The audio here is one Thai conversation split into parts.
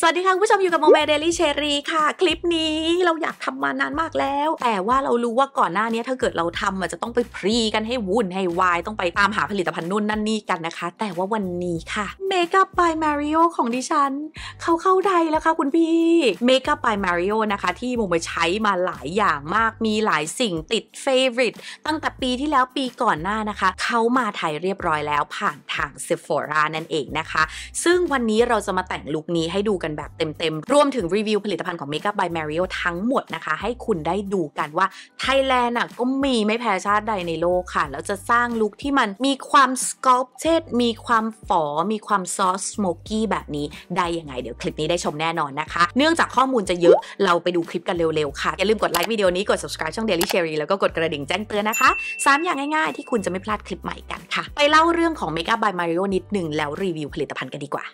สวัสดีค่ะผู้ชมอยู่กับโมเมเดลี่เชอรี่ค่ะ คลิปนี้เราอยากทำมานานมากแล้ว แต่ว่าเรารู้ว่าก่อนหน้านี้ถ้าเกิดเราทำมัจจะต้องไปพรีกันให้วุ่นให้วาย ต้องไปตามหาผลิตภัณฑ์นู่นนั่นนี่กันนะคะ แต่ว่าวันนี้ค่ะเมคอัพยมาริโอของดิฉัน เขาเข้าใดแล้วค่ะคุณพี่เมคอัพยมาริโอนะคะ ที่โมเมใช้มาหลายอย่างมากมีหลายสิ่งติดเฟเวอร์ตตั้งแต่ปีที่แล้วปีก่อนหน้านะคะเขามาไทยเรียบร้อยแล้วผ่านทางเซฟอร r านั่นเองนะคะ ซึ่งวันนี้เราจะมาแต่งลุคนี้ให้ดูกันันแบบเต็มๆรวมถึงรีวิวผลิตภัณฑ์ของ Makeup by Mario ทั้งหมดนะคะ ให้คุณได้ดูกันว่าไทยแลนด์ก็มีไม่แพ้ชาติใดในโลกค่ะ แล้วจะสร้างลุคที่มันมีความสกอปเชดมีความฝอ มีความซอสสโมกกี้แบบนี้ได้ยังไงเดี๋ยวคลิปนี้ได้ชมแน่นอนนะคะ เนื่องจากข้อมูลจะเยอะเราไปดูคลิปกันเร็วๆ ค่ะ อย่าลืมกดไลค์วิดีโอนี้กด subscribe ช่อง Daily Cherry แล้วก็กดกระดิ่งแจ้งเตือนนะคะ3อย่างง่ายๆที่คุณจะไม่พลาดคลิปใหม่กันค่ะ ไปเล่าเรื่องของ Makeup by Mario นิดหนึ่งแล้วรีวิวผลิตภัณฑ์กันดีกว่า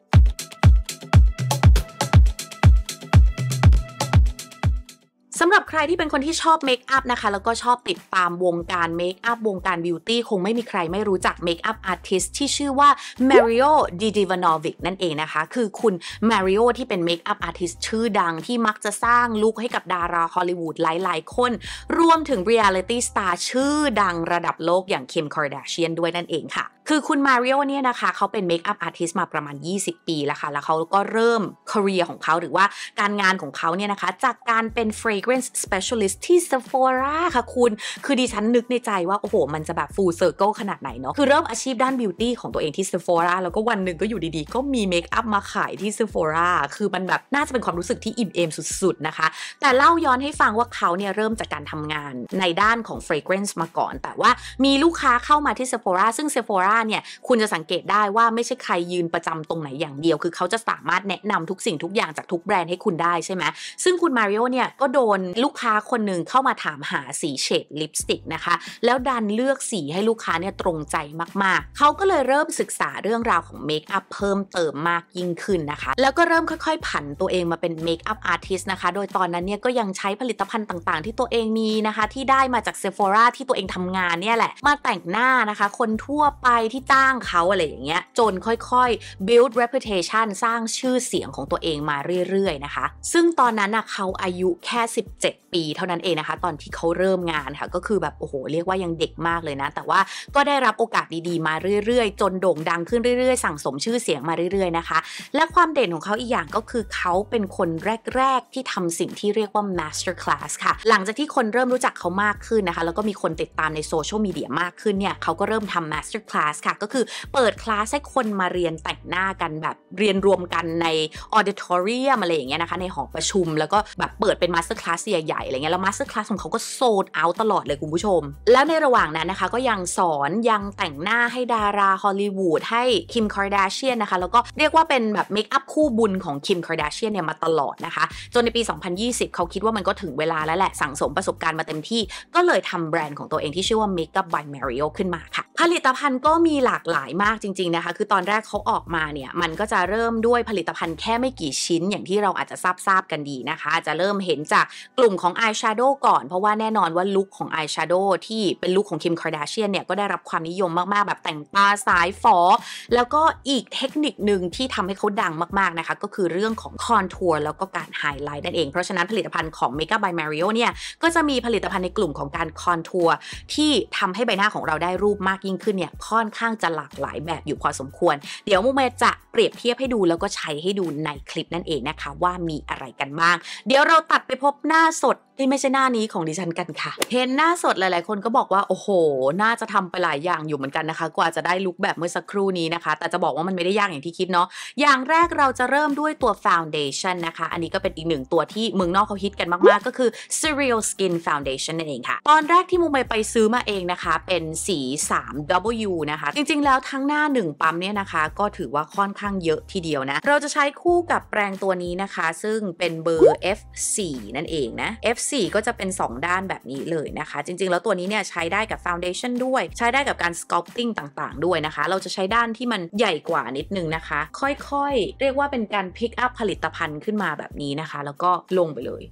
สำหรับใครที่เป็นคนที่ชอบเมคอัพนะคะแล้วก็ชอบติดตามวงการเมคอัพวงการบิวตี้คงไม่มีใครไม่รู้จักเมคอัพอาร์ติสที่ชื่อว่า Mario d i d i v a n o v i c นั่นเองนะคะ คือคุณ Mario ที่เป็นเมคอัพอาร์ติสชื่อดังที่มักจะสร้างลุคให้กับดาราฮอลลีวูดหลาย ๆ คน รวมถึงเรียลิตี้สตาร์ชื่อดังระดับโลกอย่างคิมคอร์ดชเชียนด้วยนั่นเองค่ะคือคุณมาริโอเนี่ยนะคะเขาเป็นเมคอัพอาร์ติสต์มาประมาณ 20 ปีแล้วค่ะ แล้วเขาก็เริ่มคาเรียของเขาหรือว่าการงานของเขาเนี่ยนะคะจากการเป็น fragrance specialist ที่ Sephora ค่ะคุณคือดิฉันนึกในใจว่า โอ้โห มันจะแบบ full circle ขนาดไหนเนาะคือเริ่มอาชีพด้านบิวตี้ของตัวเองที่ Sephora แล้วก็วันหนึ่งก็อยู่ดีๆ ก็มีเมคอัพมาขายที่ Sephora คือมันแบบน่าจะเป็นความรู้สึกที่อิ่มเอมสุดๆนะคะ แต่เล่าย้อนให้ฟังว่าเขาเนี่ยเริ่มจากการทำงานในด้านของ fragrance มาก่อน แต่ว่ามีลูกค้าเข้ามาที่ Sephora ซึ่ง Sephora บ้านเนี่ยคุณจะสังเกตได้ว่าไม่ใช่ใครยืนประจำตรงไหนอย่างเดียว คือเขาจะสามารถแนะนำทุกสิ่งทุกอย่างจากทุกแบรนด์ให้คุณได้ใช่ไหม ซึ่งคุณมาริโอเนี่ยก็โดนลูกค้าคนหนึ่งเข้ามาถามหาสีเฉดลิปสติกนะคะ แล้วดันเลือกสีให้ลูกค้าเนี่ยตรงใจมากๆ เขาก็เลยเริ่มศึกษาเรื่องราวของเมคอัพเพิ่มเติมมากยิ่งขึ้นนะคะ แล้วก็เริ่มค่อย ๆ ผันตัวเองมาเป็นเมคอัพอาร์ติสนะคะ โดยตอนนั้นเนี่ยก็ยังใช้ผลิตภัณฑ์ต่างๆ ที่ตัวเองมีนะคะที่ได้มาจากเซฟอร่าที่ตัวเองทำงานเนี่ยแหละมาแต่งหน้านะคะ คนทั่วไปที่ตั้งเขาอะไรอย่างเงี้ยจนค่อยๆ build reputation สร้างชื่อเสียงของตัวเองมาเรื่อยๆนะคะ ซึ่งตอนนั้นนะเขาอายุแค่ 17 ปีเท่านั้นเองนะคะ ตอนที่เขาเริ่มงานค่ะก็คือแบบโอ้โห เรียกว่ายังเด็กมากเลยนะ แต่ว่าก็ได้รับโอกาสดีๆมาเรื่อยๆ จนโด่งดังขึ้นเรื่อยๆ สั่งสมชื่อเสียงมาเรื่อยๆนะคะและความเด่นของเขาอีกอย่างก็คือเขาเป็นคนแรกๆที่ทำสิ่งที่เรียกว่า master class ค่ะ หลังจากที่คนเริ่มรู้จักเขามากขึ้นนะคะ แล้วก็มีคนติดตามในโซเชียลมีเดียมากขึ้นเนี่ยเขาก็เริ่มทำ master class สค่ะก็คือเปิดคลาสให้คนมาเรียนแต่งหน้ากันแบบเรียนรวมกันในออเดทอรี่มอะไรอย่างเงี้ยนะคะ ในหอประชุมแล้วก็แบบเปิดเป็นมาสเตอร์คลาสใหญ่ๆอะไรเงี้ยแล้วมาสเตอร์คลาสของเขาก็โซดเอาตลอดเลยคุณผู้ชม แล้วในระหว่างนั้นนะคะก็ยังสอนยังแต่งหน้าให้ดาราฮอลลีวูดให้คิมคอร์ดาเชียนนะคะแล้วก็เรียกว่าเป็นแบบเมคอัพคู่บุญของคิมคอร์ดาเชียนเนี่ยมาตลอดนะคะ จนในปี 2020เขาคิดว่ามันก็ถึงเวลาแล้วแหละสั่งสมประสบการณ์มาเต็มที่ ก็เลยทำแบรนด์ของตัวเองที่ชื่อว่า Makeup by Mario ขึ้นมาค่ะ ผลิตภัณฑ์ก็มีหลากหลายมากจริงๆนะคะ คือตอนแรกเขาออกมาเนี่ย มันก็จะเริ่มด้วยผลิตภัณฑ์แค่ไม่กี่ชิ้นอย่างที่เราอาจจะทราบทราบกันดีนะคะ จะเริ่มเห็นจากกลุ่มของอายแชโดว์ก่อน เพราะว่าแน่นอนว่าลุคของอายแชโดว์ที่เป็นลุคของคิมคาร์ดาเชียนเนี่ยก็ได้รับความนิยมมากๆ แบบแต่งตาสายฟอแล้วก็อีกเทคนิคหนึ่งที่ทำให้เขาดังมากๆนะคะก็คือเรื่องของคอนทัวร์แล้วก็การไฮไลท์นั่นเองเพราะฉะนั้นผลิตภัณฑ์ของ Makeup by Mario เนี่ยก็จะมีผลิตภัณฑ์ในกลุ่มของการคอนทัวร์ที่ทำให้ใบหน้าของเราได้รูปมากยิ่งขึ้นเนี่ยค่อนข้างจะหลากหลายแบบอยู่พอสมควร เดี๋ยวมุมเมจะเปรียบเทียบให้ดูแล้วก็ใช้ให้ดูในคลิปนั่นเองนะคะ ว่ามีอะไรกันบ้างเดี๋ยวเราตัดไปพบหน้าสดที่ไม่ใช่หน้านี้ของดิฉันกันค่ะเห็นหน้าสดหลายๆคนก็บอกว่าโอ้โห น่าจะทำไปหลายอย่างอยู่เหมือนกันนะคะ กว่าจะได้ลุคแบบเมื่อสักครู่นี้นะคะ แต่จะบอกว่ามันไม่ได้ยากอย่างที่คิดเนาะอย่างแรกเราจะเริ่มด้วยตัวฟาวเดชันนะคะอันนี้ก็เป็นอีกหนึ่งตัวที่เมืองนอกเขาฮิตกันมากๆก็คือ Serial Skin Foundation นั่นเองค่ะ ตอนแรกที่มุมไปไปซื้อมาเองนะคะเป็นสี 3W นะคจริงๆแล้วทั้งหน้า 1 ปั๊มเนี่ยนะคะ ก็ถือว่าค่อนข้างเยอะทีเดียวนะ เราจะใช้คู่กับแปรงตัวนี้นะคะ ซึ่งเป็นเบอร์ F4 นั่นเองนะ F4 ก็จะเป็น 2 ด้านแบบนี้เลยนะคะ จริงๆ แล้วตัวนี้เนี่ยใช้ได้กับฟาวเดชั่นด้วย ใช้ได้กับการสกอปติ้งต่างๆ ด้วยนะคะ เราจะใช้ด้านที่มันใหญ่กว่านิดนึงนะคะ ค่อยๆ เรียกว่าเป็นการพิกอัพผลิตภัณฑ์ขึ้นมาแบบนี้นะคะ แล้วก็ลงไปเลย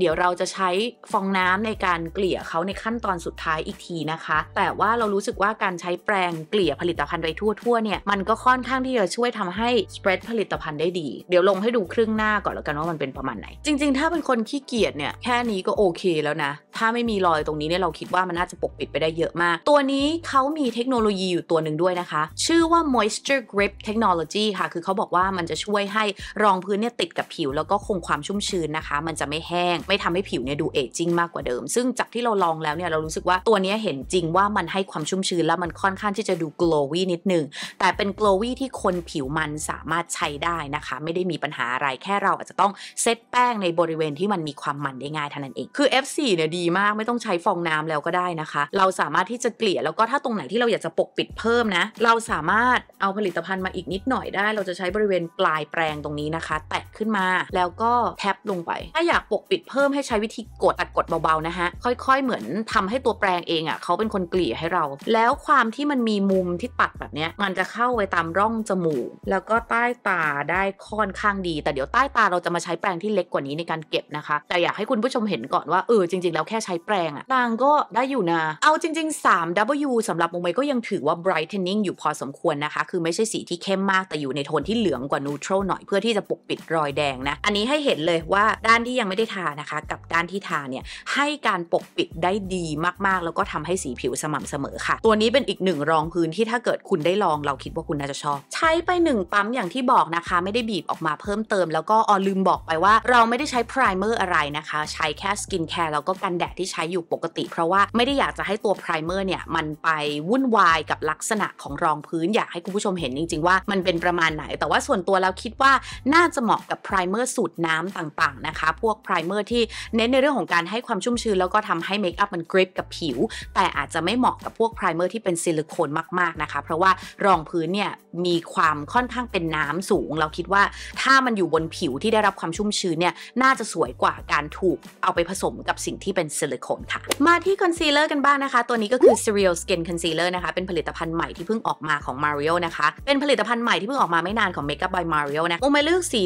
เดี๋ยวเราจะใช้ฟองน้ำในการเกลี่ยเขาในขั้นตอนสุดท้ายอีกทีนะคะ แต่ว่าเรารู้สึกว่าการใช้แปรงเกลี่ยผลิตภัณฑ์ไปทั่วๆ เนี่ยมันก็ค่อนข้างที่จะช่วยทำให้สเปรดผลิตภัณฑ์ได้ดี เดี๋ยวลงให้ดูครึ่งหน้าก่อนแล้วกันว่ามันเป็นประมาณไหน จริงๆถ้าเป็นคนขี้เกียจเนี่ย แค่นี้ก็โอเคแล้วนะ ถ้าไม่มีรอยตรงนี้เนี่ยเราคิดว่ามันน่าจะปกปิดไปได้เยอะมาก ตัวนี้เขามีเทคโนโลยีอยู่ตัวหนึ่งด้วยนะคะ ชื่อว่า moisture grip technology ค่ะ คือเขาบอกว่ามันจะช่วยให้รองพื้นเนี่ยติดกับผิวแล้วก็คงความชุ่มชื้นนะคะ มันจะไม่แห้งไม่ทำให้ผิวเนี่ยดูเอจจิ้งมากกว่าเดิม ซึ่งจากที่เราลองแล้วเนี่ยเรารู้สึกว่าตัวนี้เห็นจริงว่ามันให้ความชุ่มชื้นแล้วมันค่อนข้างที่จะดู glowy นิดนึงแต่เป็น glowy ที่คนผิวมันสามารถใช้ได้นะคะ ไม่ได้มีปัญหาอะไร แค่เราอาจจะต้องเซตแป้งในบริเวณที่มันมีความมันได้ง่ายเท่านั้นเอง คือ F4 เนี่ยดีมากไม่ต้องใช้ฟองน้ำแล้วก็ได้นะคะ เราสามารถที่จะเกลี่ยแล้วก็ถ้าตรงไหนที่เราอยากจะปกปิดเพิ่มนะ เราสามารถเอาผลิตภัณฑ์มาอีกนิดหน่อยได้ เราจะใช้บริเวณปลายแปรงตรงนี้นะคะ แตะขึ้นมาแล้วก็แทปลงไปถ้าอยากปกปิดเพิ่มให้ใช้วิธีกดตัดกดเบา ๆ นะฮะ ค่อยๆเหมือนทำให้ตัวแปรงเองอะ่ะเขาเป็นคนเกลี่ยให้เรา แล้วความที่มันมีมุมที่ปัดแบบเนี้ย มันจะเข้าไปตามร่องจมูก แล้วก็ใต้ตาได้ค่อนข้างดี แต่เดี๋ยวใต้ตาเราจะมาใช้แปรงที่เล็กกว่านี้ในการเก็บนะคะ แต่อยากให้คุณผู้ชมเห็นก่อนว่าเออจริงๆแล้วแค่ใช้แปรงอะ่ะ นางก็ได้อยู่นะ เอาจริง ๆ 3W สำหรับมุมเมก็ยังถือว่า brightening อยู่พอสมควรนะคะ คือไม่ใช่สีที่เข้มมากแต่อยู่ในโทนที่เหลืองกว่า neutral หน่อยเพื่อที่จะปกปิดรอยแดงนะ อันนี้ให้เห็นเลยว่าด้านที่ยังไม่ได้ทานะคะกับด้านที่ทาเนี่ยให้การปกปิดได้ดีมากๆ แล้วก็ทำให้สีผิวสม่ำเสมอค่ะ ตัวนี้เป็นอีกหนึ่งรองพื้นที่ถ้าเกิดคุณได้ลองเราคิดว่าคุณน่าจะชอบ ใช้ไป1ปั๊มอย่างที่บอกนะคะ ไม่ได้บีบออกมาเพิ่มเติมแล้วก็ออลืมบอกไปว่าเราไม่ได้ใช้พรายเมอร์อะไรนะคะ ใช้แค่สกินแคร์แล้วก็กันแดดที่ใช้อยู่ปกติ เพราะว่าไม่ได้อยากจะให้ตัวพรายเมอร์เนี่ยมันไปวุ่นวายกับลักษณะของรองพื้น อยากให้คุณผู้ชมเห็นจริงๆว่ามันเป็นประมาณไหน แต่ว่าส่วนตัวเราคิดว่าน่าจะเหมาะกับพรายเมอร์สูตรน้ำต่างๆนะคะ พวกพรเมอร์ที่เน้นในเรื่องของการให้ความชุ่มชื้นแล้วก็ทำให้เมคอัพมันกริปกับผิว แต่อาจจะไม่เหมาะกับพวกไพรเมอร์ที่เป็นซิลิโคนมาก ๆ นะคะ เพราะว่ารองพื้นเนี่ยมีความค่อนข้างเป็นน้ำสูง เราคิดว่าถ้ามันอยู่บนผิวที่ได้รับความชุ่มชื้นเนี่ยน่าจะสวยกว่าการถูกเอาไปผสมกับสิ่งที่เป็นซิลิโคนค่ะ มาที่คอนซีลเลอร์กันบ้างนะคะ ตัวนี้ก็คือ Serial Skin Concealer นะคะ เป็นผลิตภัณฑ์ใหม่ที่เพิ่งออกมาของ Mario นะคะ เป็นผลิตภัณฑ์ใหม่ที่เพิ่งออกมาไม่นานของ Makeup by Mario นะโอมาเลือกสี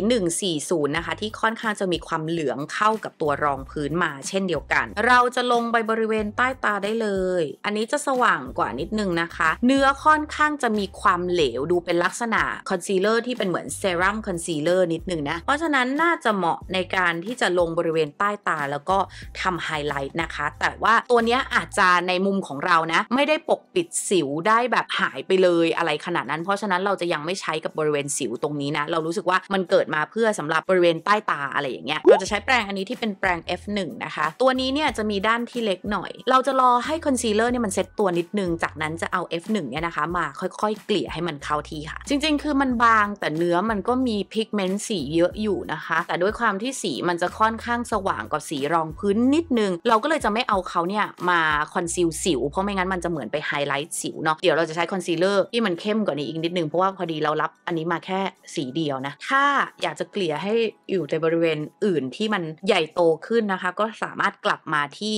140นะคะที่ค่อนข้างจะมีความเหลืองเข้ากับตัวรองพื้นมาเช่นเดียวกัน เราจะลงไปบริเวณใต้ตาได้เลย อันนี้จะสว่างกว่านิดนึงนะคะ เนื้อค่อนข้างจะมีความเหลวดูเป็นลักษณะคอนซีลเลอร์ที่เป็นเหมือนเซรั่มคอนซีลเลอร์นิดนึงนะเพราะฉะนั้นน่าจะเหมาะในการที่จะลงบริเวณใต้ตาแล้วก็ทำไฮไลท์นะคะแต่ว่าตัวนี้อาจจะในมุมของเรานะไม่ได้ปกปิดสิวได้แบบหายไปเลยอะไรขนาดนั้น เพราะฉะนั้นเราจะยังไม่ใช้กับบริเวณสิวตรงนี้นะเรารู้สึกว่ามันเกิดมาเพื่อสำหรับบริเวณใต้ตาอะไรอย่างเงี้ยเราจะใช้แปรงอันนี้ที่เปเป็นแปรง F1 นะคะ ตัวนี้เนี่ยจะมีด้านที่เล็กหน่อย เราจะรอให้คอนซีลเลอร์เนี่ยมันเซ็ตตัวนิดนึง จากนั้นจะเอา F1 เนี่ยนะคะมาค่อยๆ เกลี่ยให้มันเข้าที่ค่ะ จริงๆคือมันบางแต่เนื้อมันก็มีพิกเมนต์สีเยอะอยู่นะคะ แต่ด้วยความที่สีมันจะค่อนข้างสว่างกว่าสีรองพื้นนิดนึง เราก็เลยจะไม่เอาเขาเนี่ยมาคอนซีลสิว เพราะไม่งั้นมันจะเหมือนไปไฮไลท์สิวเนาะ เดี๋ยวเราจะใช้คอนซีลเลอร์ที่มันเข้มกว่านี้อีกนิดนึง เพราะว่าพอดีเรารับอันนี้มาแค่สีเดียวนะ ถ้าอยากจะเกลี่ยให้อยู่ในบริเวณอื่นที่มันใหญ่โตขึ้นนะคะก็สามารถกลับมาที่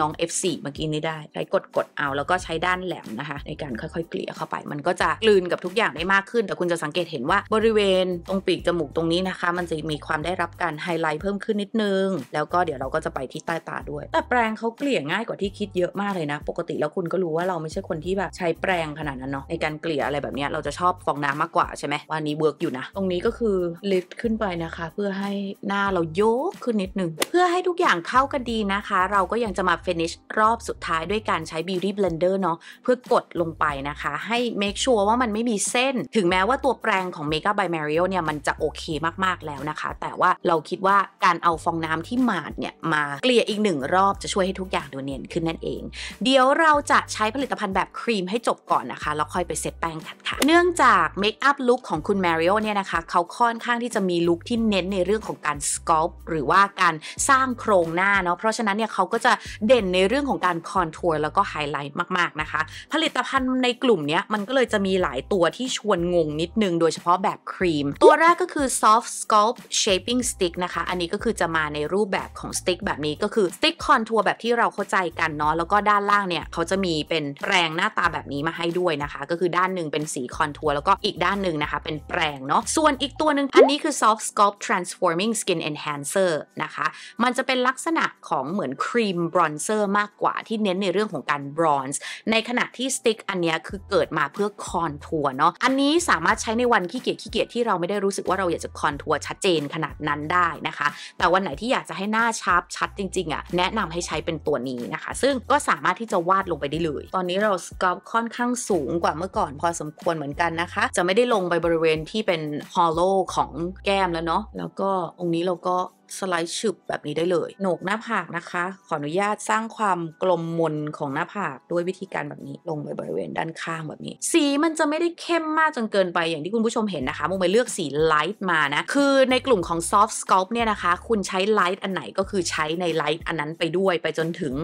น้อง F4 เมื่อกี้นี้ได้ใช้กดกดเอาแล้วก็ใช้ด้านแหลมนะคะ ในการค่อยๆ เกลี่ยเข้าไป มันก็จะกลืนกับทุกอย่างได้มากขึ้น แต่คุณจะสังเกตเห็นว่าบริเวณตรงปีกจมูกตรงนี้นะคะ มันจะมีความได้รับการไฮไลท์เพิ่มขึ้นนิดนึง แล้วก็เดี๋ยวเราก็จะไปที่ใต้ตาด้วย แต่แปรงเขาเกลี่ยง่ายกว่าที่คิดเยอะมากเลยนะ ปกติแล้วคุณก็รู้ว่าเราไม่ใช่คนที่แบบใช้แปรงขนาดนั้นเนาะในการเกลี่ยอะไรแบบนี้เราจะชอบฟองน้ำมากกว่าใช่ไหมวันนี้เวิร์กอยู่นะตรงนี้ก็คือลิฟต์ขึ้นไปนะคะ เพื่อให้หน้าเราโยกขึ้นนิดนึงึ่งเพื่อให้ทุกอย่างเข้ากันดีนะคะ เราก็ยังจะมาฟินิชรอบสุดท้ายด้วยการใช้ Beauty Blender เนาะเพื่อกดลงไปนะคะให้ make sure ว่ามันไม่มีเส้น ถึงแม้ว่าตัวแปรงของ Mega by Mario เนี่ย มันจะโอเคมาก ๆ แล้วนะคะ แต่ว่าเราคิดว่าการเอาฟองน้ำที่หมาดเนี่ย มาเกลี่ยอีกหนึ่งรอบจะช่วยให้ทุกอย่างดูเนียนขึ้นนั่นเอง เดี๋ยวเราจะใช้ผลิตภัณฑ์แบบครีมให้จบก่อนนะคะแล้วค่อยไปเซตแป้งกันค่ะ เนื่องจากเมคอัพลุคของคุณ Mario เนี่ยนะคะเขาค่อนข้างที่จะมีลุคที่เน้นในเรื่องของการสกอปหรือว่าการการสร้างโครงหน้าเนาะเพราะฉะนั้นเนี่ยเขาก็จะเด่นในเรื่องของการคอนทัวร์แล้วก็ไฮไลท์มาก ๆ นะคะ ผลิตภัณฑ์ในกลุ่มนี้มันก็เลยจะมีหลายตัวที่ชวนงงนิดนึงโดยเฉพาะแบบครีมตัวแรกก็คือ soft sculpt shaping stick นะคะอันนี้ก็คือจะมาในรูปแบบของสติ๊กแบบนี้ก็คือสติ๊กคอนทัวร์แบบที่เราเข้าใจกันเนาะแล้วก็ด้านล่างเนี่ยเขาจะมีเป็นแปรงหน้าตาแบบนี้มาให้ด้วยนะคะ ก็คือด้านหนึ่งเป็นสีคอนทัวร์แล้วก็อีกด้านหนึ่งนะคะ เป็นแปรงเนาะส่วนอีกตัวหนึ่งอันนี้คือ soft sculpt transforming skin enhancer นะคะมันจะเป็นลักษณะของเหมือนครีมบรอนเซอร์มากกว่าที่เน้นในเรื่องของการบรอนซ์ในขณะที่สติ๊กอันนี้คือเกิดมาเพื่อคอนทัวร์เนาะ อันนี้สามารถใช้ในวันขี้เกียจขี้เกียจที่เราไม่ได้รู้สึกว่าเราอยากจะคอนทัวร์ชัดเจนขนาดนั้นได้นะคะ แต่วันไหนที่อยากจะให้หน้าชาร์ปชัดจริงๆอะ่ะแนะนำให้ใช้เป็นตัวนี้นะคะ ซึ่งก็สามารถที่จะวาดลงไปได้เลย ตอนนี้เราสกอปค่อนข้างสูงกว่าเมื่อก่อนพอสมควรเหมือนกันนะคะ จะไม่ได้ลงไปบริเวณที่เป็นฮอลโลของแก้มแล้วเนาะ แล้วก็องค์นี้เราก็สไลด์ฉึบแบบนี้ได้เลยโหนกหน้าผากนะคะ ขออนุญาตสร้างความกลมมนของหน้าผาก ด้วยวิธีการแบบนี้ลงไปบริเวณด้านข้างแบบนี้สีมันจะไม่ได้เข้มมากจนเกินไปอย่างที่คุณผู้ชมเห็นนะคะมุมไปเลือกสีไลท์มานะ คือในกลุ่มของ soft sculpt เนี่ยนะคะ คุณใช้ไลท์อันไหนก็คือใช้ในไลท์อันนั้นไปด้วย ไปจนถึง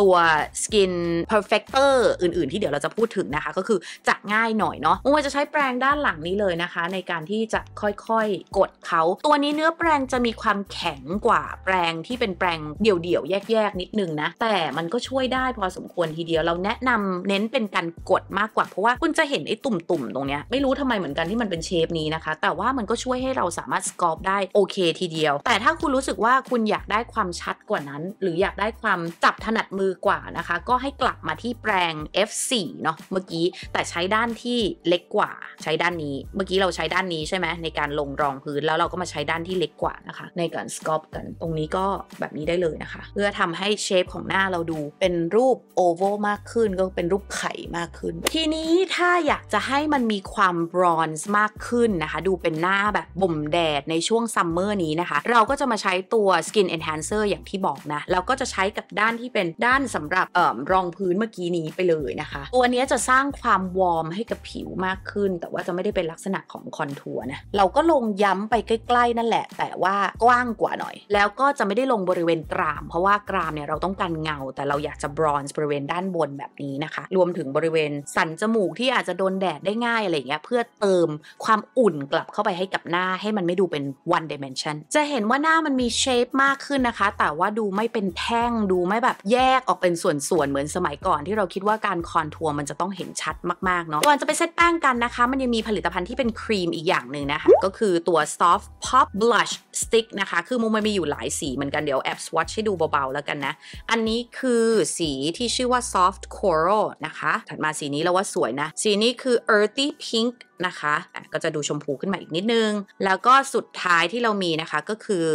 ตัว skin perfector อื่น ๆ ที่เดี๋ยวเราจะพูดถึงนะคะก็คือจะง่ายหน่อยเนาะมุมจะใช้แปรงด้านหลังนี้เลยนะคะ ในการที่จะค่อยๆ กดเขาตัวนี้เนื้อแปรงจะมีความแข็งแข็งกว่าแปลงที่เป็นแปลงเดี่ยวๆแยกๆนิดนึงนะแต่มันก็ช่วยได้พอสมควรทีเดียวเราแนะนำเน้นเป็นการกดมากกว่าเพราะว่าคุณจะเห็นไอ้ตุ่มๆ ตรงเนี้ยไม่รู้ทำไมเหมือนกันที่มันเป็นเชฟนี้นะคะแต่ว่ามันก็ช่วยให้เราสามารถสกอปได้โอเคทีเดียว แต่ถ้าคุณรู้สึกว่าคุณอยากได้ความชัดกว่านั้น หรืออยากได้ความจับถนัดมือกว่านะคะ ก็ให้กลับมาที่แปลง F4 เนาะเมื่อกี้แต่ใช้ด้านที่เล็กกว่าใช้ด้านนี้เมื่อกี้เราใช้ด้านนี้ใช่ไหมในการลงรองพื้นแล้วเราก็มาใช้ด้านที่เล็กกว่านะคะ ในการสกอปกันตรงนี้ก็แบบนี้ได้เลยนะคะ เพื่อทำให้เชฟของหน้าเราดูเป็นรูปโอเวอร์มากขึ้นก็เป็นรูปไข่มากขึ้น ทีนี้ถ้าอยากจะให้มันมีความบรอนซ์มากขึ้นนะคะ ดูเป็นหน้าแบบบ่มแดดในช่วงซัมเมอร์นี้นะคะ เราก็จะมาใช้ตัว Skin Enhancer อย่างที่บอกนะ เราก็จะใช้กับด้านที่เป็นด้านสำหรับออรองพื้นเมื่อกี้นี้ไปเลยนะคะ ตัวนี้จะสร้างความวอร์มให้กับผิวมากขึ้น แต่ว่าจะไม่ได้เป็นลักษณะของคอนทัวร์นะเราก็ลงย้ำไปใกล้ ๆ นั่นแหละ แต่ว่ากว้างกว่าหน่อยแล้วก็จะไม่ได้ลงบริเวณกราม เพราะว่ากรามเนี่ยเราต้องการเงา แต่เราอยากจะบรอนซ์บริเวณด้านบนแบบนี้นะคะ รวมถึงบริเวณสันจมูกที่อาจจะโดนแดดได้ง่ายอะไรเงี้ยเพื่อเติมความอุ่นกลับเข้าไปให้กับหน้าให้มันไม่ดูเป็น one dimension จะเห็นว่าหน้ามันมีเชฟมากขึ้นนะคะ แต่ว่าดูไม่เป็นแท่งดูไม่แบบแยกออกเป็นส่วนๆ เหมือนสมัยก่อน ที่เราคิดว่าการคอนทัวร์มันจะต้องเห็นชัดมากๆเนาะก่อนจะไปเซตแป้งกันนะคะ มันยังมีผลิตภัณฑ์ที่เป็นครีมอีกอย่างหนึ่งนะคะก็คือตัว soft pop blush stick นะคะคือมุมมันมีอยู่หลายสีเหมือนกันเดี๋ยวแอบสวอชให้ดูเบาๆแล้วกันนะ อันนี้คือสีที่ชื่อว่า soft coral นะคะ ถัดมาสีนี้เราว่าสวยนะ สีนี้คือ earthy pink นะคะก็จะดูชมพูขึ้นมาอีกนิดนึง แล้วก็สุดท้ายที่เรามีนะคะก็คือ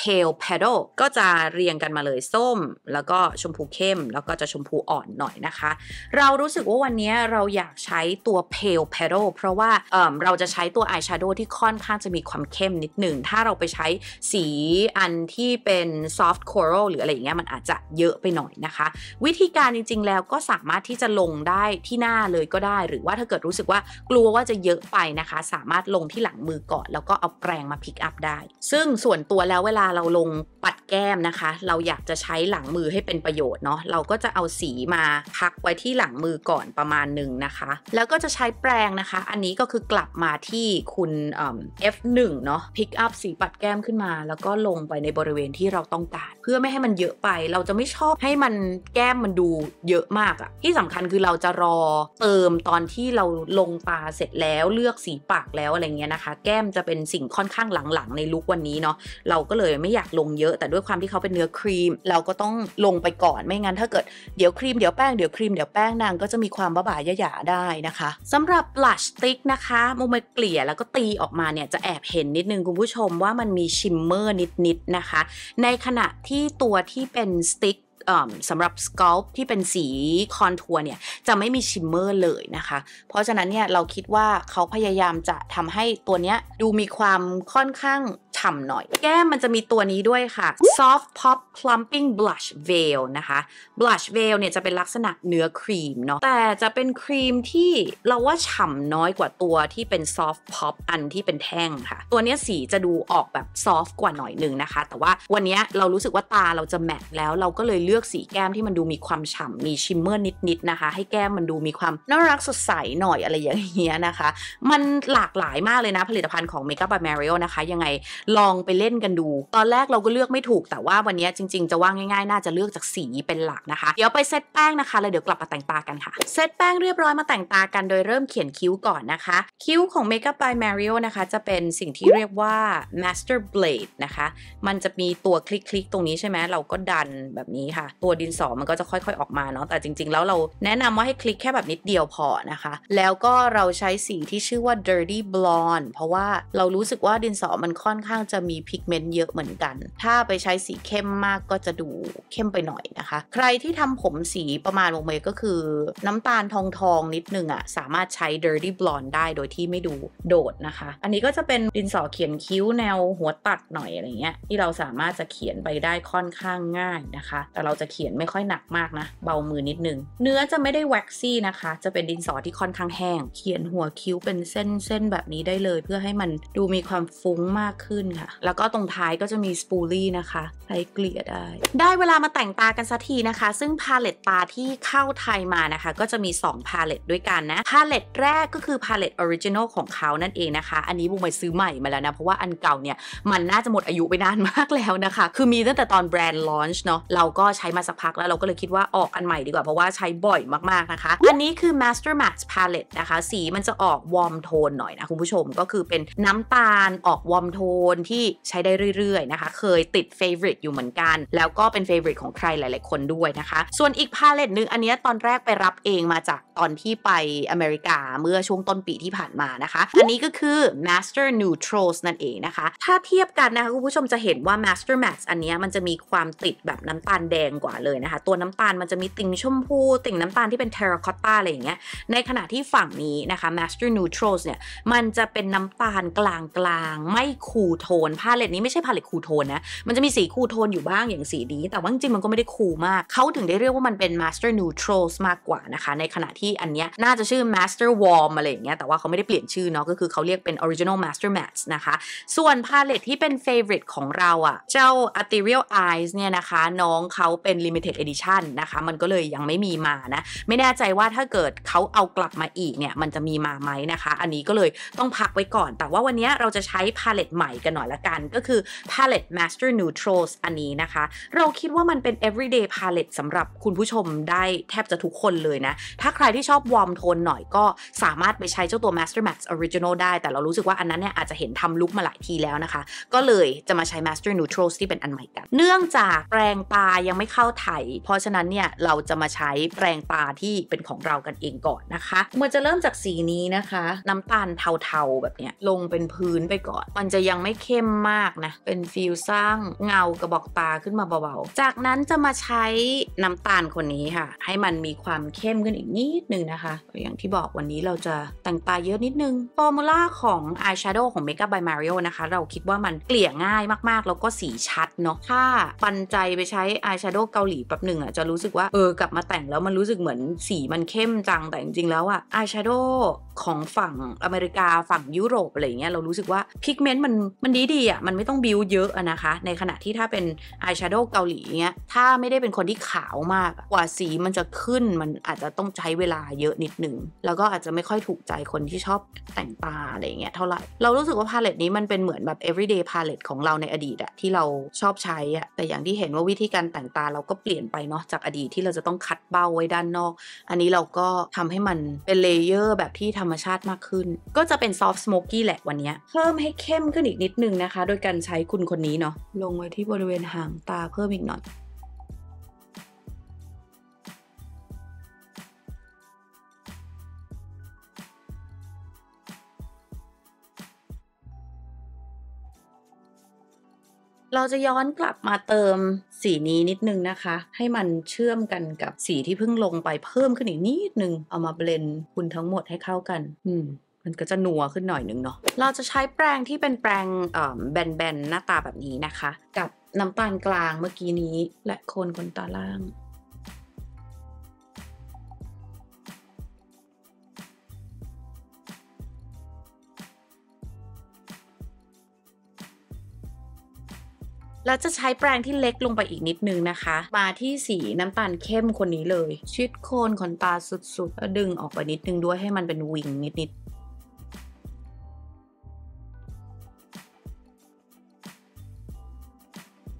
pale petal ก็จะเรียงกันมาเลยส้ม แล้วก็ชมพูเข้ม แล้วก็จะชมพูอ่อนหน่อยนะคะ เรารู้สึกว่าวันนี้เราอยากใช้ตัว pale petal เพราะว่าเเราจะใช้ตัวอายแชโดว์ที่ค่อนข้างจะมีความเข้มนิดหนึ่งถ้าเราไปใช้สีอันที่เป็น soft coral หรืออะไรอย่างเงี้ยมันอาจจะเยอะไปหน่อยนะคะ วิธีการจริงๆแล้วก็สามารถที่จะลงได้ที่หน้าเลยก็ได้ หรือว่าถ้าเกิดรู้สึกว่ากลัวว่าจะเยเยอะไปนะคะสามารถลงที่หลังมือก่อนแล้วก็เอาแปรงมาพิกอัพได้ซึ่งส่วนตัวแล้วเวลาเราลงปัดแก้มนะคะ เราอยากจะใช้หลังมือให้เป็นประโยชน์เนาะเราก็จะเอาสีมาพักไว้ที่หลังมือก่อนประมาณหนึ่งนะคะ แล้วก็จะใช้แปรงนะคะ อันนี้ก็คือกลับมาที่คุณเอฟหนึ่งเนาะพิกอัพสีปัดแก้มขึ้นมาแล้วก็ลงไปในบริเวณที่เราต้องการเพื่อไม่ให้มันเยอะไป เราจะไม่ชอบให้มันแก้มมันดูเยอะมากอะที่สำคัญคือเราจะรอเติมตอนที่เราลงตาเสร็จแล้วแล้วเลือกสีปากแล้วอะไรเงี้ยนะคะ แก้มจะเป็นสิ่งค่อนข้างหลังๆ ในลุควันนี้เนาะเราก็เลยไม่อยากลงเยอะ แต่ด้วยความที่เขาเป็นเนื้อครีมเราก็ต้องลงไปก่อนไม่งั้นถ้าเกิดเดี๋ยวครีมเดี๋ยวแป้งเดี๋ยวครีมเดี๋ยวแป้งนางก็จะมีความบ้าบ่ายยยๆได้นะคะ สำหรับบลัชติกนะคะมุมเกลี่ยแล้วก็ตีออกมาเนี่ยจะแอบเห็นนิดนึงคุณผู้ชมว่ามันมีชิมเมอร์นิดๆนะคะ ในขณะที่ตัวที่เป็นสติ๊กสำหรับสกอลที่เป็นสีคอนทัวร์เนี่ยจะไม่มีชิมเมอร์เลยนะคะ เพราะฉะนั้นเนี่ยเราคิดว่าเขาพยายามจะทำให้ตัวเนี้ยดูมีความค่อนข้างฉ่ำหน่อย แก้มมันจะมีตัวนี้ด้วยค่ะ soft pop plumping blush veil นะคะ blush veil เนี่ยจะเป็นลักษณะเนื้อครีมเนาะแต่จะเป็นครีมที่เราว่าฉ่ำน้อยกว่าตัวที่เป็น soft pop อันที่เป็นแท่งค่ะ ตัวเนี้ยสีจะดูออกแบบ soft กว่าหน่อยนึงนะคะ แต่ว่าวันนี้เรารู้สึกว่าตาเราจะแมทแล้วเราก็เลยเลือกสีแก้มที่มันดูมีความฉ่ำมีชิมเมอร์นิดๆนะคะให้แก้มมันดูมีความน่ารักสดใสหน่อยอะไรอย่างเงี้ยนะคะ มันหลากหลายมากเลยนะ ผลิตภัณฑ์ของ Makeup by Mario นะคะยังไงลองไปเล่นกันดู ตอนแรกเราก็เลือกไม่ถูก แต่ว่าวันนี้จริงๆจะว่าง่ายๆ น่าจะเลือกจากสีเป็นหลักนะคะ เดี๋ยวไปเซตแป้งนะคะ แล้วเดี๋ยวกลับมาแต่งตากันค่ะเซตแป้งเรียบร้อยมาแต่งตากันโดยเริ่มเขียนคิ้วก่อนนะคะคิ้วของ Makeup by Mario นะคะจะเป็นสิ่งที่เรียกว่า Master Blade นะคะมันจะมีตัวคลิกๆตรงนี้ใช่ไหมเราก็ดันแบบนี้ค่ะค่ะตัวดินสอมันก็จะค่อยๆออกมาเนาะ แต่จริงๆ แล้วเราแนะนำว่าให้คลิกแค่แบบนิดเดียวพอนะคะ แล้วก็เราใช้สีที่ชื่อว่า dirty blonde เพราะว่าเรารู้สึกว่าดินสอมันค่อนข้างจะมีพิกเมนต์เยอะเหมือนกัน ถ้าไปใช้สีเข้มมากก็จะดูเข้มไปหน่อยนะคะ ใครที่ทำผมสีประมาณวงเมก็คือ น้ำตาลทองทองนิดนึงอะ่ะ สามารถใช้ dirty blonde ได้โดยที่ไม่ดูโดดนะคะ อันนี้ก็จะเป็นดินสอเขียนคิ้วแนวหัวตัดหน่อยอะไรเงี้ย ที่เราสามารถจะเขียนไปได้ค่อนข้างง่ายนะคะ แต่เราราจะเขียนไม่ค่อยหนักมากนะเบามือนิดนึง เนื้อจะไม่ได้แว็กซี่นะคะ จะเป็นดินสอที่ค่อนข้างแห้งเขียนหัวคิ้วเป็นเส้นเส้นแบบนี้ได้เลย เพื่อให้มันดูมีความฟุ้งมากขึ้นค่ะ แล้วก็ตรงท้ายก็จะมีสปูลี่นะคะใช้เกลี่ยได้ ได้เวลามาแต่งตากันสักทีนะคะ ซึ่งพาเลตตาที่เข้าไทยมานะคะ ก็จะมี2พาเลตด้วยกันนะพาเลตแรกก็คือพาเลตออริจินอลของเขานั่นเองนะคะอันนี้บุ๋มไปซื้อใหม่มาแล้วนะเพราะว่าอันเก่าเนี่ยมันน่าจะหมดอายุไปนานมากแล้วนะคะ คือมีตั้งแต่ตอนแบรนด์ลอนช์เนาะเราก็ใช้มาสักพักแล้วเราก็เลยคิดว่าออกอันใหม่ดีกว่าเพราะว่าใช้บ่อยมากๆนะคะ อันนี้คือ Master Match Palette นะคะ สีมันจะออกวอร์มโทนหน่อยนะคุณผู้ชมก็คือเป็นน้ำตาลออกวอร์มโทนที่ใช้ได้เรื่อยๆนะคะ เคยติด Favorite อยู่เหมือนกัน แล้วก็เป็น Favorite ของใครหลายๆ คนด้วยนะคะ ส่วนอีกพาเลตหนึ่งอันนี้ตอนแรกไปรับเองมาจากตอนที่ไปอเมริกาเมื่อช่วงต้นปีที่ผ่านมานะคะ อันนี้ก็คือ Master Neutrals นั่นเองนะคะ ถ้าเทียบกันนะคะคุณผู้ชมจะเห็นว่า Master m a t e อันนี้มันจะมีความติดแบบน้ำตาลแดงนกว่าเลยนะคะตัวน้ำตาลมันจะมีติ่งชมพู ติ่งน้ำตาลที่เป็นเทอร์คอตตาอะไรอย่างเงี้ยในขณะที่ฝั่งนี้นะคะ Master Neutrals เนี่ยมันจะเป็นน้ำตาลกลางกลางไม่คูโทนพาเลตนี้ไม่ใช่พาเลตคูโทนนะมันจะมีสีคูโทนอยู่บ้างอย่างสีนี้แต่ว่าจริงมันก็ไม่ได้คูมาก เขาถึงได้เรียกว่ามันเป็น Master Neutrals มากกว่านะคะในขณะที่อันเนี้ยน่าจะชื่อ Master Warm อะไรอย่างเงี้ยแต่ว่าเขาไม่ได้เปลี่ยนชื่อเนาะก็คือเขาเรียกเป็น Original Master Matte นะคะส่วนพาเลตที่เป็น favorite ของเราอะ่ะเจ้า Arterial Eyes เนี่ยนะคะน้องเขาเป็น limited edition นะคะ มันก็เลยยังไม่มีมานะ ไม่แน่ใจว่าถ้าเกิดเขาเอากลับมาอีกเนี่ยมันจะมีมาไหมนะคะ อันนี้ก็เลยต้องพักไว้ก่อน แต่ว่าวันนี้เราจะใช้พาเลตใหม่กันหน่อยละกัน ก็คือ palette master neutrals อันนี้นะคะ เราคิดว่ามันเป็น everyday palette สำหรับคุณผู้ชมได้แทบจะทุกคนเลยนะ ถ้าใครที่ชอบวอร์มโทนหน่อยก็สามารถไปใช้เจ้าตัว master max original ได้ แต่เรารู้สึกว่าอันนั้นเนี่ยอาจจะเห็นทำลุกมาหลายทีแล้วนะคะก็เลยจะมาใช้ master neutrals ที่เป็นอันใหม่กัน เนื่องจากแปรงตายังไม่ข้าไทยเพราะฉะนั้นเนี่ยเราจะมาใช้แปรงตาที่เป็นของเรากันเองก่อนนะคะ เมื่อจะเริ่มจากสีนี้นะคะน้ำตาลเทาๆแบบเนี้ยลงเป็นพื้นไปก่อน มันจะยังไม่เข้มมากนะเป็นฟิลสร้างเงากระบอกตาขึ้นมา เบาๆจากนั้นจะมาใช้น้ำตาลคนนี้ค่ะ ให้มันมีความเข้มขึ้นอีกนิดนึงนะคะอย่างที่บอกวันนี้เราจะแต่งตาเยอะนิดนึงฟอร์มูล่าของอายแชโดว์ของ Makeup by Mario นะคะเราคิดว่ามันเกลี่ยง่ายมากๆ แล้วก็สีชัดเนาะถ้าปันใจไปใช้อายแชโดดเกาหลีแป๊บหนึ่งอ่ะจะรู้สึกว่าเออกลับมาแต่งแล้ว มันรู้สึกเหมือนสีมันเข้มจังแต่จริงๆแล้วอ่ะอายแชโดว์ของฝั่งอเมริกาฝั่งยุโรปอะไรเงี้ยเรารู้สึกว่าพิกเมนต์มันมันดีดีอ่ะมันไม่ต้องบิวเยอะนะคะ ในขณะที่ถ้าเป็นอายแชโดว์เกาหลีเงี้ยถ้าไม่ได้เป็นคนที่ขาวมากกว่าสีมันจะขึ้นมันอาจจะต้องใช้เวลาเยอะนิดหนึ่ง แล้วก็อาจจะไม่ค่อยถูกใจคนที่ชอบแต่งตาอะไรเงี้ยเท่าไหร่ เรารู้สึกว่าพาเลตนี้มันเป็นเหมือนแบบ everyday พาเลตของเราในอดีตอะที่เราชอบใช้อะแต่อย่างที่เห็นว่าวิธีการแต่งตาเราก็เปลี่ยนไปเนาะจากอดีตที่เราจะต้องคัดเบ้าไว้ด้านนอก อันนี้เราก็ทำให้มันเป็นเลเยอร์แบบที่ทำรมชาติมากขึ้น ก็จะเป็นซอฟต์สโมกกี้แหละวันนี้ เพิ่มให้เข้มขึ้นอีกนิดนึงนะคะ โดยการใช้คุณคนนี้เนาะ ลงไว้ที่บริเวณหางตาเพิ่มอีกหน่อยเราจะย้อนกลับมาเติมสีนี้นิดนึงนะคะ ให้มันเชื่อมกันกับสีที่เพิ่งลงไปเพิ่มขึ้นอีกนิดนึงเอามาเบลนคุณทั้งหมดให้เข้ากัน อืมมันก็จะนัวขึ้นหน่อยนึงเนาะเราจะใช้แปรงที่เป็นแปรงแบนๆหน้าตาแบบนี้นะคะ กับน้ำตาลกลางเมื่อกี้นี้และโคนขนตาล่างแล้วจะใช้แปรงที่เล็กลงไปอีกนิดนึงนะคะ มา ที่สีน้ำตาลเข้มคนนี้เลย ชิดโคนขนตาสุดๆแล้วดึงออกไปนิดนึงด้วยให้มันเป็นวิงนิดๆ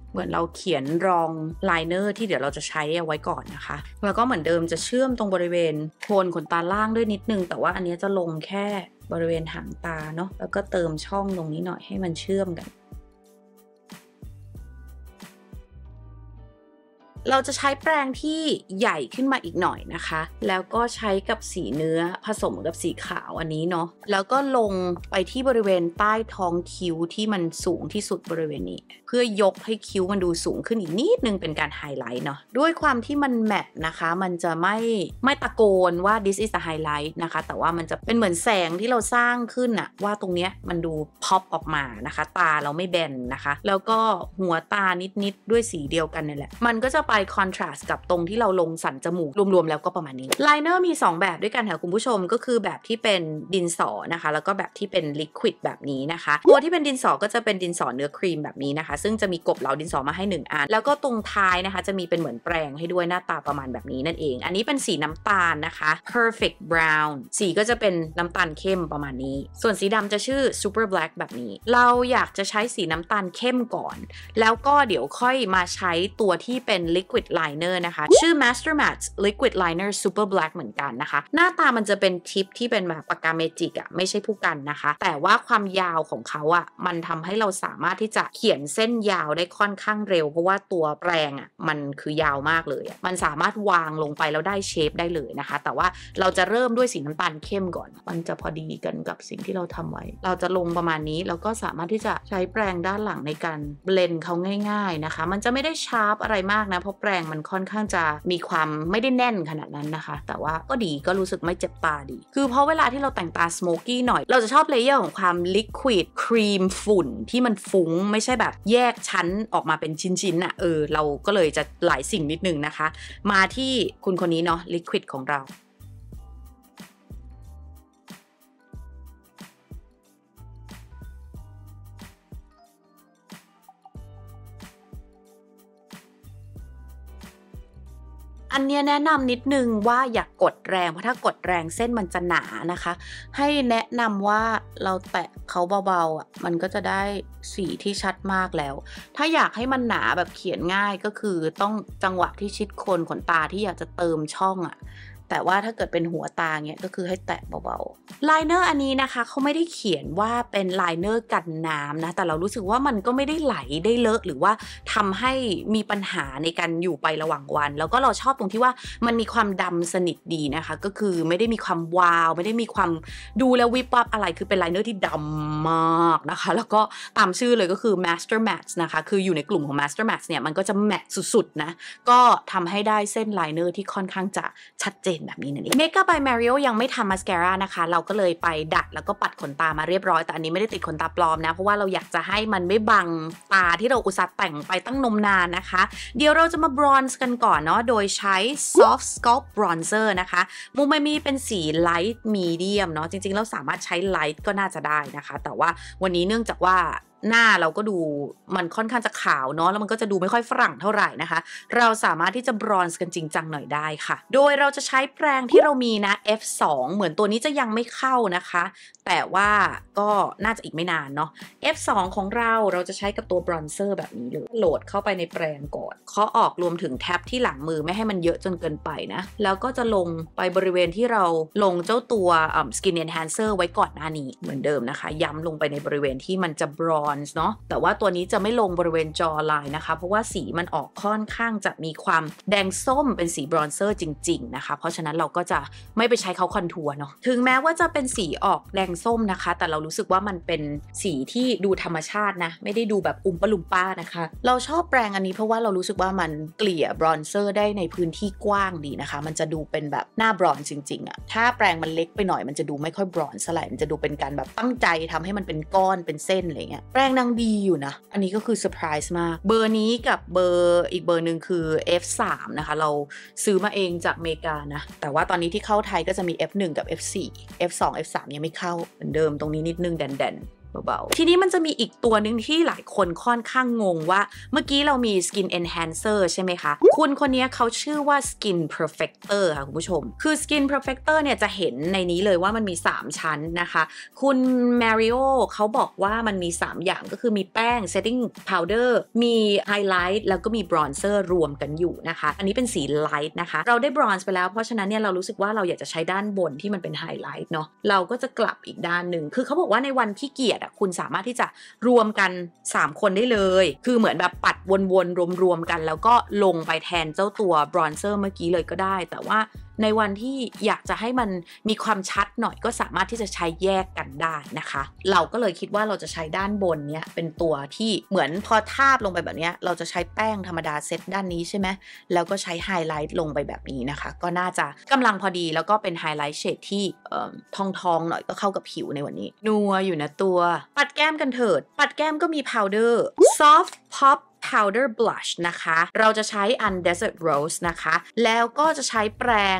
เหมือนเราเขียนรองไลเนอร์ที่เดี๋ยวเราจะใช้เอาไว้ก่อนนะคะแล้วก็เหมือนเดิมจะเชื่อมตรงบริเวณโคนขนตาล่างด้วยนิดนึง แต่ว่าอันนี้จะลงแค่บริเวณหางตาเนาะแล้วก็เติมช่องตรงนี้หน่อยให้มันเชื่อมกันเราจะใช้แปรงที่ใหญ่ขึ้นมาอีกหน่อยนะคะ แล้วก็ใช้กับสีเนื้อผสมกับสีขาวอันนี้เนาะ แล้วก็ลงไปที่บริเวณใต้ท้องคิ้วที่มันสูงที่สุดบริเวณนี้ เพื่อยกให้คิ้วมันดูสูงขึ้นอีกนิดนึงเป็นการไฮไลท์เนาะ ด้วยความที่มันแมทนะคะ มันจะไม่ไม่ตะโกนว่า this is the highlight นะคะ แต่ว่ามันจะเป็นเหมือนแสงที่เราสร้างขึ้นอะว่าตรงเนี้ยมันดูพอปออกมานะคะ ตาเราไม่แบนนะคะ แล้วก็หัวตานิดๆด้วยสีเดียวกันนี่แหละ มันก็จะไปคอนทราสต์กับตรงที่เราลงสันจมูก รวมๆแล้วก็ประมาณนี้ไลเนอร์มี 2 แบบด้วยกันค่ะคุณผู้ชมก็คือแบบที่เป็นดินสอนะคะ แล้วก็แบบที่เป็นลิควิดแบบนี้นะคะ ตัวที่เป็นดินสอก็จะเป็นดินสอเนื้อครีมแบบนี้นะคะ ซึ่งจะมีกบเหลาดินสอมาให้ 1อันแล้วก็ตรงท้ายนะคะ จะมีเป็นเหมือนแปรงให้ด้วยหน้าตาประมาณแบบนี้นั่นเอง อันนี้เป็นสีน้ำตาลนะคะ perfect brown สีก็จะเป็นน้ำตาลเข้มประมาณนี้ ส่วนสีดำจะชื่อ super black แบบนี้ เราอยากจะใช้สีน้ำตาลเข้มก่อนแล้วก็เดี๋ยวค่อยมาใช้ตัวที่เป็นลิ Liquid Liner นะคะ ชื่อ Master Matte Liquid Liner Super Black เหมือนกันนะคะ หน้าตามันจะเป็นทิปที่เป็นแบบปากกาเมจิกอะไม่ใช่ผู้กันนะคะ แต่ว่าความยาวของเขาอะมันทำให้เราสามารถที่จะเขียนเส้นยาวได้ค่อนข้างเร็ว เพราะว่าตัวแปรงอะมันคือยาวมากเลย มันสามารถวางลงไปแล้วได้เชฟได้เลยนะคะ แต่ว่าเราจะเริ่มด้วยสีน้ำตาลเข้มก่อน มันจะพอดีกันกับสิ่งที่เราทำไว้ เราจะลงประมาณนี้แล้วก็สามารถที่จะใช้แปรงด้านหลังในการเบลนเขาง่ายๆนะคะ มันจะไม่ได้ชาร์ปอะไรมากนะเพราะราะแปรงมันค่อนข้างจะมีความไม่ได้แน่นขนาดนั้นนะคะ แต่ว่าก็ดีก็รู้สึกไม่เจ็บตาดี คือเพราะเวลาที่เราแต่งตาสโมกกี้หน่อย เราจะชอบเลเยอร์ของความลิควิดครีมฝุ่น ที่มันฟุ้งไม่ใช่แบบแยกชั้นออกมาเป็นชิ้นๆอะ่ะเออเราก็เลยจะหลายสิ่งนิดนึงนะคะ มาที่คุณคนนี้เนาะลิควิดของเราอันเนี้ยแนะนำนิดนึงว่าอย่ากกดแรงเพราะถ้ากดแรงเส้นมันจะหนานะคะ ให้แนะนำว่าเราแตะเขาเบาๆอ่ะมันก็จะได้สีที่ชัดมากแล้ว ถ้าอยากให้มันหนาแบบเขียนง่ายก็คือต้องจังหวะที่ชิดคนขนตาที่อยากจะเติมช่องอ่ะแต่ว่าถ้าเกิดเป็นหัวตาเนี่ยก็คือให้แตะเบาๆลายเนอร์อันนี้นะคะเขาไม่ได้เขียนว่าเป็นลายเนอร์กันน้ำนะแต่เรารู้สึกว่ามันก็ไม่ได้ไหลได้เลอะหรือว่าทำให้มีปัญหาในการอยู่ไประหว่างวัน แล้วก็เราชอบตรงที่ว่ามันมีความดำสนิทดีนะคะก็คือไม่ได้มีความวาวไม่ได้มีความดูแล้ววิบวับอะไร คือเป็นลายเนอร์ที่ดำมากนะคะแล้วก็ตามชื่อเลยก็คือ master match นะคะคืออยู่ในกลุ่มของ master match เนี่ยมันก็จะแมทสุดๆ นะก็ทำให้ได้เส้นลายเนอร์ที่ค่อนข้างจะชัดเจนงแบบนี้นั่นเองเมกาบายมาริโอยังไม่ทำมาสคาร่านะคะ เราก็เลยไปดัดแล้วก็ปัดขนตามาเรียบร้อย แต่อันนี้ไม่ได้ติดขนตาปลอมนะ เพราะว่าเราอยากจะให้มันไม่บัง ตาที่เราอุตส่าห์แต่งไปตั้งนมนานนะคะ เดี๋ยวเราจะมาบรอนซ์กันก่อนเนาะโดยใช้ soft sculpt bronzer นะคะมุมไ่มีเป็นสี light medium เนาะจริงๆ เราสามารถใช้ light ก็น่าจะได้นะคะ แต่ว่าวันนี้เนื่องจากว่าหน้าเราก็ดูมันค่อนข้างจะขาวเนาะแล้วมันก็จะดูไม่ค่อยฝรั่งเท่าไหร่นะคะ เราสามารถที่จะบรอนซ์กันจริงจังหน่อยได้ค่ะ โดยเราจะใช้แปรงที่เรามีนะ F2 เหมือนตัวนี้จะยังไม่เข้านะคะ แต่ว่าก็น่าจะอีกไม่นานเนาะ F2 ของเราเราจะใช้กับตัวบรอนเซอร์ แบบนี้เลยโหลดเข้าไปในแปรงก่อนเคาะออกรวมถึงแท็บที่หลังมือไม่ให้มันเยอะจนเกินไปนะแล้วก็จะลงไปบริเวณที่เราลงเจ้าตัว skin enhancer ไว้ก่อนหน้านี้เหมือนเดิมนะคะ ย้ำลงไปในบริเวณที่มันจะบรอนอนส์เนาะแต่ว่าตัวนี้จะไม่ลงบริเวณจอลายนะคะ เพราะว่าสีมันออกค่อนข้างจะมีความแดงส้มเป็นสีบรอนเซอร์จริงๆนะคะเพราะฉะนั้นเราก็จะไม่ไปใช้เขาคอนทัวร์เนาะถึงแม้ว่าจะเป็นสีออกแดงส้มนะคะแต่เรารู้สึกว่ามันเป็นสีที่ดูธรรมชาตินะไม่ได้ดูแบบอุ้มปลุมป้านะคะ เราชอบแปรงอันนี้เพราะว่าเรารู้สึกว่ามันเกลี่ยบรอนเซอร์ได้ในพื้นที่กว้างดีนะคะ มันจะดูเป็นแบบหน้าบรอนจริงๆอะถ้าแปรงมันเล็กไปหน่อยมันจะดูไม่ค่อยบรอนสลายมันจะดูเป็นการแบบตั้งใจทำให้มันเป็นก้อนเป็นเส้นอะไรเงี้ยป้งนางดีอยู่นะ อันนี้ก็คือเซอร์ไพรส์มาก เบอร์นี้กับเบอร์อีกเบอร์หนึ่งคือ F3 นะคะ เราซื้อมาเองจากอเมริกานะ แต่ว่าตอนนี้ที่เข้าไทยก็จะมี F1 กับ F4 F2 F3 ยังไม่เข้า เหมือนเดิมตรงนี้นิดนึงแดนนเบาๆทีนี้มันจะมีอีกตัวหนึ่งที่หลายคนค่อนข้างงงว่า เมื่อกี้เรามี Skin Enhancer ใช่ไหมคะ คุณคนนี้เขาชื่อว่า Skin Perfector ค่ะคุณผู้ชม คือ Skin Perfector เนี่ยจะเห็นในนี้เลยว่ามันมี 3 ชั้นนะคะ คุณ Mario เขาบอกว่ามันมี 3 อย่างก็คือมีแป้ง Setting Powder มีไฮไลท์แล้วก็มีบรอนเซอร์ รวมกันอยู่นะคะ อันนี้เป็นสีไลท์นะคะ เราได้บรอนซ์ไปแล้วเพราะฉะนั้นเนี่ยเรารู้สึกว่าเราอยากจะใช้ด้านบนที่มันเป็นไฮไลท์เนาะเราก็จะกลับอีกด้านหนึ่งคือเขาบอกว่าในวันขี้เกียจอะคุณสามารถที่จะรวมกัน 3 คนได้เลย คือเหมือนแบบปัดวนๆรวมๆกัน แล้วก็ลงไปแทนเจ้าตัวบรอนเซอร์ เมื่อกี้เลยก็ได้ แต่ว่าในวันที่อยากจะให้มันมีความชัดหน่อยก็สามารถที่จะใช้แยกกันได้นะคะ เราก็เลยคิดว่าเราจะใช้ด้านบนเนี้ยเป็นตัวที่เหมือนพอทาบลงไปแบบนี้เราจะใช้แป้งธรรมดาเซตด้านนี้ใช่ไหมแล้วก็ใช้ไฮไลท์ลงไปแบบนี้นะคะ ก็น่าจะกำลังพอดี แล้วก็เป็นไฮไลท์เฉดที่ทองๆหน่อยก็เข้ากับผิวในวันนี้นัวอยู่นะตัว ปัดแก้มกันเถิดปัดแก้มก็มีพาวเดอร์ซฟต์พ็อป powder blush นะคะ เราจะใช้อัน desert rose นะคะ แล้วก็จะใช้แปรง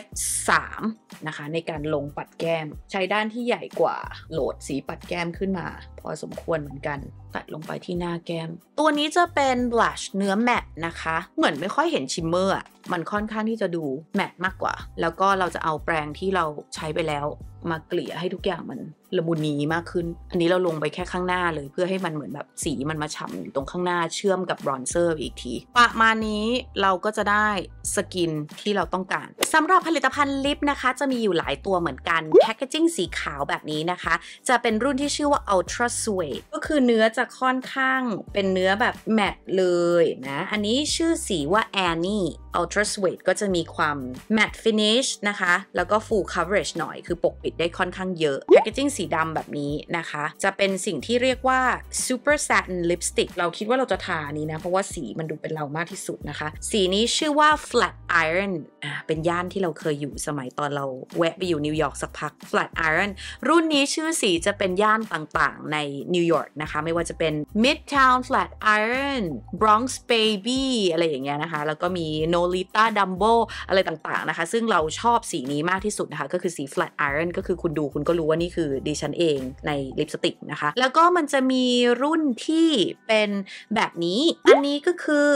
F 3สามนะคะ ในการลงปัดแก้ม ใช้ด้านที่ใหญ่กว่า โหลดสีปัดแก้มขึ้นมา พอสมควรเหมือนกัน ตัดลงไปที่หน้าแก้ม ตัวนี้จะเป็น blush เนื้อแมตนะคะ เหมือนไม่ค่อยเห็นชิมเมอร์มันค่อนข้างที่จะดูแมตมากกว่า แล้วก็เราจะเอาแปรงที่เราใช้ไปแล้วมาเกลี่ยให้ทุกอย่างมันละมุนนี้มากขึ้น อันนี้เราลงไปแค่ข้างหน้าเลยเพื่อให้มันเหมือนแบบสีมันมาฉ่ำอยู่ตรงข้างหน้าเชื่อมกับบรอนเซอร์อีกทีประมาณนี้เราก็จะได้สกินที่เราต้องการสำหรับผลิตภัณฑ์ลิปนะคะ จะมีอยู่หลายตัวเหมือนกันแพคเกจิ้งสีขาวแบบนี้นะคะ จะเป็นรุ่นที่ชื่อว่า Ultra s u e d ก็คือเนื้อจะค่อนข้างเป็นเนื้อแบบแมตเลยนะอันนี้ชื่อสีว่า Annie Ultra s u e d ก็จะมีความ matte finish นะคะแล้วก็ full coverage หน่อยคือปกปิดได้ค่อนข้างเยอะแพคเกจิ้งสีดำแบบนี้นะคะจะเป็นสิ่งที่เรียกว่า super satin lipstick เราคิดว่าเราจะทานี้นะ เพราะว่าสีมันดูเป็นเรามากที่สุดนะคะ สีนี้ชื่อว่า flat iron อ่าเป็นย่านที่เราเคยอยู่สมัยตอนเราแวะไปอยู่นิวยอร์กสักพัก flat iron รุ่นนี้ชื่อสีจะเป็นย่านต่างๆในนิวยอร์กนะคะไม่ว่าจะเป็น midtown flat iron bronx baby อะไรอย่างเงี้ยนะคะ แล้วก็มี nolita dumbo อะไรต่างๆนะคะ ซึ่งเราชอบสีนี้มากที่สุดนะคะก็คือสี flat iron ก็คือคุณดูคุณก็รู้ว่านี่คือดิฉันเองในลิปสติกนะคะ แล้วก็มันจะมีรุ่นที่เป็นแบบนี้ อันนี้ก็คือ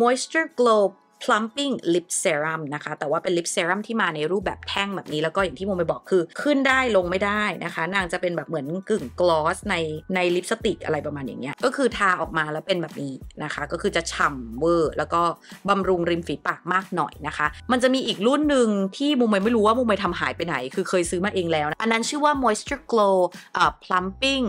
Moisture Glow plumping lip serum นะคะ แต่ว่าเป็นลิปเซรั่มที่มาในรูปแบบแท่งแบบนี้แล้วก็อย่างที่โมไปบอกคือขึ้นได้ลงไม่ได้นะคะ นางจะเป็นแบบเหมือนกึ่งกลอสในในลิปสติกอะไรประมาณอย่างเงี้ยก็คือทาออกมาแล้วเป็นแบบนี้นะคะ ก็คือจะฉ่ำเวอร์แล้วก็บำรุงริมฝีปากมากหน่อยนะคะ มันจะมีอีกรุ่นหนึ่งที่โมไม่รู้ว่าโมไมททำหายไปไหน คือเคยซื้อมาเองแล้วนะอันนั้นชื่อว่า moisture glow uh plumping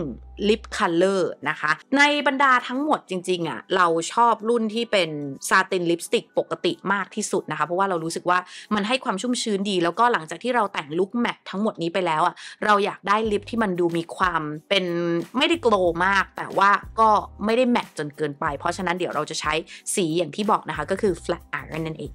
ลิปคัลเลอร์นะคะในบรรดาทั้งหมดจริงๆอะ่ะเราชอบรุ่นที่เป็นซาตินลิปสติกปกติติมากที่สุดนะคะเพราะว่าเรารู้สึกว่ามันให้ความชุ่มชื้นดี แล้วก็หลังจากที่เราแต่งลุคแมททั้งหมดนี้ไปแล้วอ่ะเราอยากได้ลิปที่มันดูมีความเป็นไม่ได้โกลมาก แต่ว่าก็ไม่ได้แมทจนเกินไป เพราะฉะนั้นเดี๋ยวเราจะใช้สีอย่างที่บอกนะคะก็คือ flat iron นั่นเอง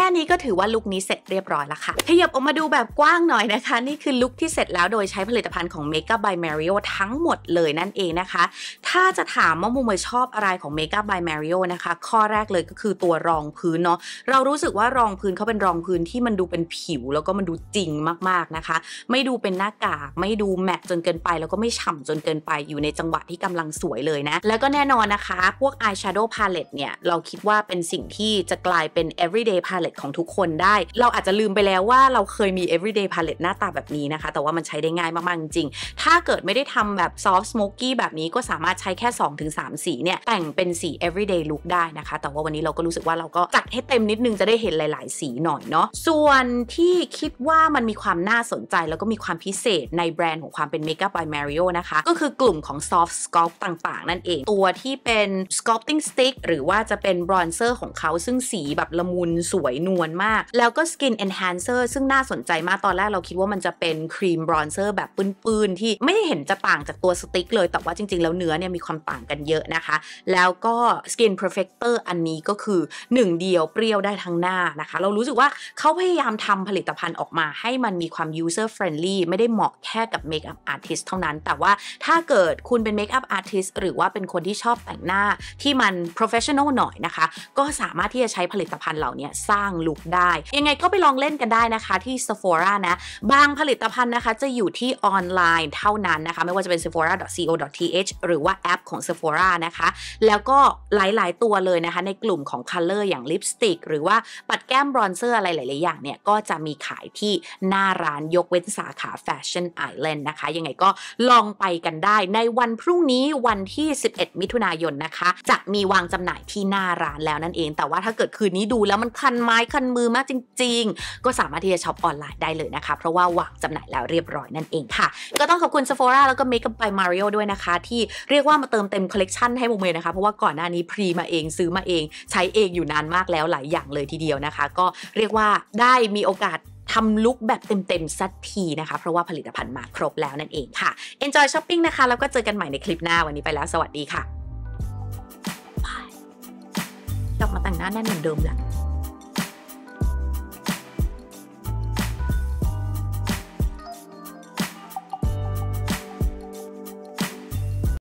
แค่นี้ก็ถือว่าลุคนี้เสร็จเรียบร้อยแล้วค่ะขยับออกมาดูแบบกว้างหน่อยนะคะ นี่คือลุคที่เสร็จแล้วโดยใช้ผลิตภัณฑ์ของ Makeup by Mario ทั้งหมดเลยนั่นเองนะคะ ถ้าจะถามว่ามุมเมชอบอะไรของ Makeup by Mario นะคะ ข้อแรกเลยก็คือตัวรองพื้นเนาะเรารู้สึกว่ารองพื้นเขาเป็นรองพื้นที่มันดูเป็นผิวแล้วก็มันดูจริงมากๆนะคะ ไม่ดูเป็นหน้ากาก ไม่ดูแมทจนเกินไป แล้วก็ไม่ฉ่าจนเกินไปอยู่ในจังหวะที่กำลังสวยเลยนะแล้วก็แน่นอนนะคะ พวก eyeshadow palette เนี่ยเราคิดว่าเป็นสิ่งที่จะกลายเป็น everyday palette palette ของทุกคนได้ เราอาจจะลืมไปแล้วว่า เราเคยมี everyday palette หน้าตาแบบนี้นะคะ แต่ว่ามันใช้ได้ง่ายมาก ๆจริง ถ้าเกิดไม่ได้ทำแบบ soft smoky แบบนี้ก็สามารถใช้แค่ 2-3สสีเนี่ย แต่งเป็นสี everyday look ได้นะคะ แต่ว่าวันนี้เราก็รู้สึกว่าเราก็จัดให้เต็มนิดนึงจะได้เห็นหลาย ๆ สีหน่อยเนาะส่วนที่คิดว่ามันมีความน่าสนใจ แล้วก็มีความพิเศษในแบรนด์ของความเป็น Makeup by Mario นะคะก็คือกลุ่มของ soft sculpt ต่างๆ นั่นเอง ตัวที่เป็น sculpting stick หรือว่าจะเป็น bronzer ของเขาซึ่งสีแบบละมุนสวยนวลมากแล้วก็ Skin Enhancer ซึ่งน่าสนใจมากตอนแรกเราคิดว่ามันจะเป็นครีมบรอนเซอร์แบบปื้นๆที่ไม่ได้เห็นจะต่างจากตัวสติ๊กเลยแต่ว่าจริงๆแล้วเนื้อเนี่ยมีความต่างกันเยอะนะคะ แล้วก็ Skin p e r f e c t เ r อันนี้ก็คือหนึ่งเดียวเปรี้ยวได้ทั้งหน้านะคะ เรารู้สึกว่าเขาพยายามทำผลิตภัณฑ์ออกมา ให้มันมีความ user friendly ไม่ได้เหมาะแค่กับ makeup artist เท่านั้นแต่ว่าถ้าเกิดคุณเป็น makeup artist หรือว่าเป็นคนที่ชอบแต่งหน้าที่มัน professional หน่อยนะคะ ก็สามารถที่จะใช้ผลิตภัณฑ์เหล่านี้สร้างางลุกได้ยังไงก็ไปลองเล่นกันได้นะคะที่ Sephora นะบางผลิตภัณฑ์นะคะจะอยู่ที่ออนไลน์เท่านั้นนะคะ ไม่ว่าจะเป็น sephora.co.th หรือว่าแอปของ Sephora นะคะ แล้วก็หลายๆ ตัวเลยนะคะในกลุ่มของ Color อย่างลิปสติกหรือว่าปัดแก้มบรอนเซอร์อะไรหลาย ๆ อย่างเนี่ย ก็จะมีขายที่หน้าร้านยกเว้นสาขา Fashion Island นะคะ ยังไงก็ลองไปกันได้ในวันพรุ่งนี้วันที่ 11 มิถุนายนนะคะ จะมีวางจำหน่ายที่หน้าร้านแล้วนั่นเอง แต่ว่าถ้าเกิดคืนนี้ดูแล้วมันคันไม้คันมือมากจริงๆ ก็สามารถที่จะช็อปออนไลน์ได้เลยนะคะ เพราะว่าวางจำหน่ายแล้วเรียบร้อยนั่นเองค่ะ ก็ต้องขอบคุณ Sephora แล้วก็ Makeup by Mario ด้วยนะคะ ที่เรียกว่ามาเติมเต็มคอลเลกชันให้วงเมย์นะคะ เพราะว่าก่อนหน้านี้พรีมาเองซื้อมาเอง ใช้เองอยู่นานมากแล้วหลายอย่างเลยทีเดียวนะคะ ก็เรียกว่าได้มีโอกาสทำลุคแบบเต็มๆสักทีนะคะ เพราะว่าผลิตภัณฑ์มาครบแล้วนั่นเองค่ะ Enjoy Shopping นะคะ แล้วก็เจอกันใหม่ในคลิปหน้าวันนี้ไปแล้ว สวัสดีค่ะกลับมาแต่งหน้าแน่นเหมือนเดิมแหละ